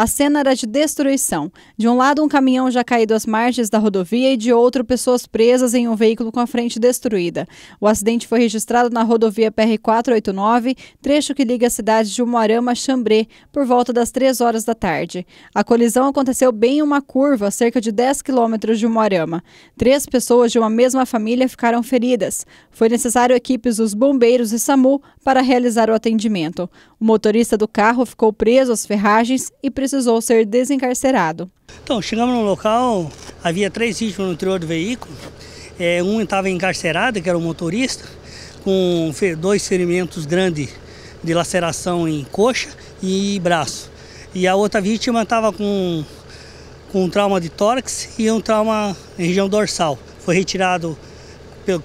A cena era de destruição. De um lado, um caminhão já caído às margens da rodovia e de outro, pessoas presas em um veículo com a frente destruída. O acidente foi registrado na rodovia PR-489, trecho que liga a cidade de Umuarama a Chambré, por volta das 3 horas da tarde. A colisão aconteceu bem em uma curva, a cerca de 10 quilômetros de Umuarama. Três pessoas de uma mesma família ficaram feridas. Foi necessário equipes dos bombeiros e SAMU para realizar o atendimento. O motorista do carro ficou preso às ferragens e precisou precisou ser desencarcerado. Então, chegamos no local, havia três vítimas no interior do veículo. É, um estava encarcerado, que era o motorista, com dois ferimentos grandes de laceração em coxa e braço. E a outra vítima estava com, com um trauma de tórax e um trauma em região dorsal. Foi retirado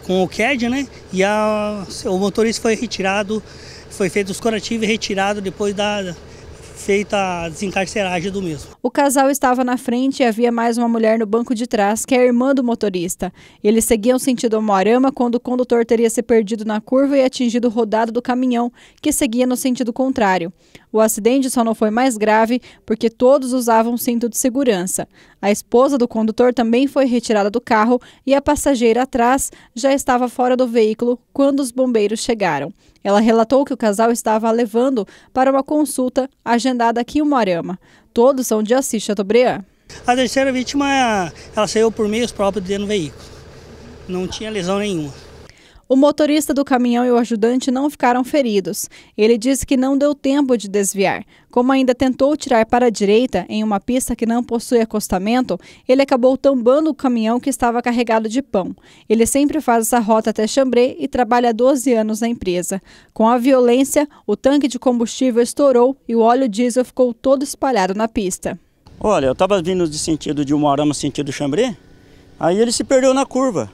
com o CAD, né? E a, o motorista foi retirado, foi feito os curativos e retirado depois da, feita a desencarceragem do mesmo. O casal estava na frente e havia mais uma mulher no banco de trás, que é a irmã do motorista. Eles seguiam sentido Moarama quando o condutor teria se perdido na curva e atingido o rodado do caminhão, que seguia no sentido contrário. O acidente só não foi mais grave porque todos usavam cinto de segurança. A esposa do condutor também foi retirada do carro e a passageira atrás já estava fora do veículo quando os bombeiros chegaram. Ela relatou que o casal estava levando para uma consulta agendada aqui em Umarama. Todos são de Assis Chateaubriand. A terceira vítima, ela saiu por meios próprios dentro do veículo. Não tinha lesão nenhuma. O motorista do caminhão e o ajudante não ficaram feridos. Ele disse que não deu tempo de desviar. Como ainda tentou tirar para a direita em uma pista que não possui acostamento, ele acabou tombando o caminhão que estava carregado de pão. Ele sempre faz essa rota até Chambré e trabalha 12 anos na empresa. Com a violência, o tanque de combustível estourou e o óleo diesel ficou todo espalhado na pista. Olha, eu estava vindo de sentido de Umuarama, sentido Chambré, aí ele se perdeu na curva.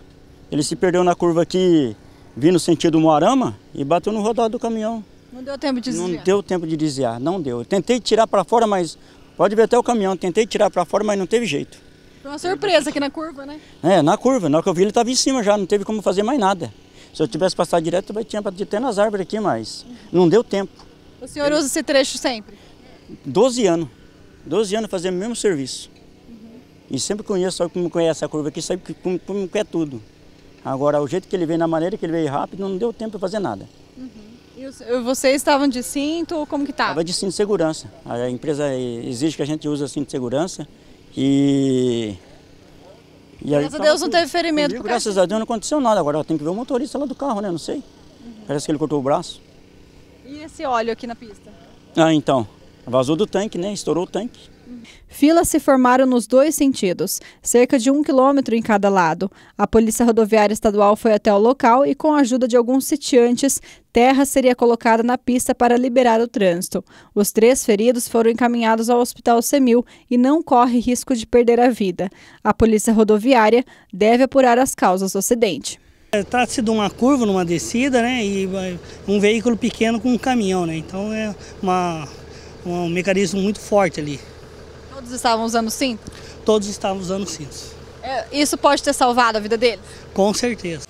Ele se perdeu na curva que vindo no sentido Moarama e bateu no rodado do caminhão. Não deu tempo de desviar? Não deu tempo de desviar, não deu. Eu tentei tirar para fora, mas pode ver até o caminhão. Tentei tirar para fora, mas não teve jeito. Foi uma surpresa aqui na curva, né? É, na curva. Na hora que eu vi ele estava em cima já, não teve como fazer mais nada. Se eu tivesse passado direto, eu tinha batido até nas árvores aqui, mas não deu tempo. O senhor usa esse trecho sempre? doze anos. doze anos fazendo o mesmo serviço. Uhum. E sempre conheço, só como conhece é a curva aqui, sabe como, como é tudo. Agora, o jeito que ele veio, na maneira que ele veio rápido, não deu tempo de fazer nada. Uhum. E vocês estavam de cinto? Como que estava? Tá? Estava de cinto de segurança. A empresa exige que a gente use cinto de segurança e... e graças a Deus não teve ferimento. Comigo, graças a Deus não aconteceu nada. Agora tem que ver o motorista lá do carro, né? Não sei. Uhum. Parece que ele cortou o braço. E esse óleo aqui na pista? Ah, então. Vazou do tanque, né? Estourou o tanque. Filas se formaram nos dois sentidos, cerca de um quilômetro em cada lado. A Polícia Rodoviária Estadual foi até o local e, com a ajuda de alguns sitiantes, terra seria colocada na pista para liberar o trânsito. Os três feridos foram encaminhados ao Hospital Semil e não corre risco de perder a vida. A Polícia Rodoviária deve apurar as causas do acidente. É, Trata-se tá de uma curva, numa descida, né? E um veículo pequeno com um caminhão, né? Então é uma, um mecanismo muito forte ali. Todos estavam usando cinto? Todos estavam usando cintos. É, isso pode ter salvado a vida dele? Com certeza.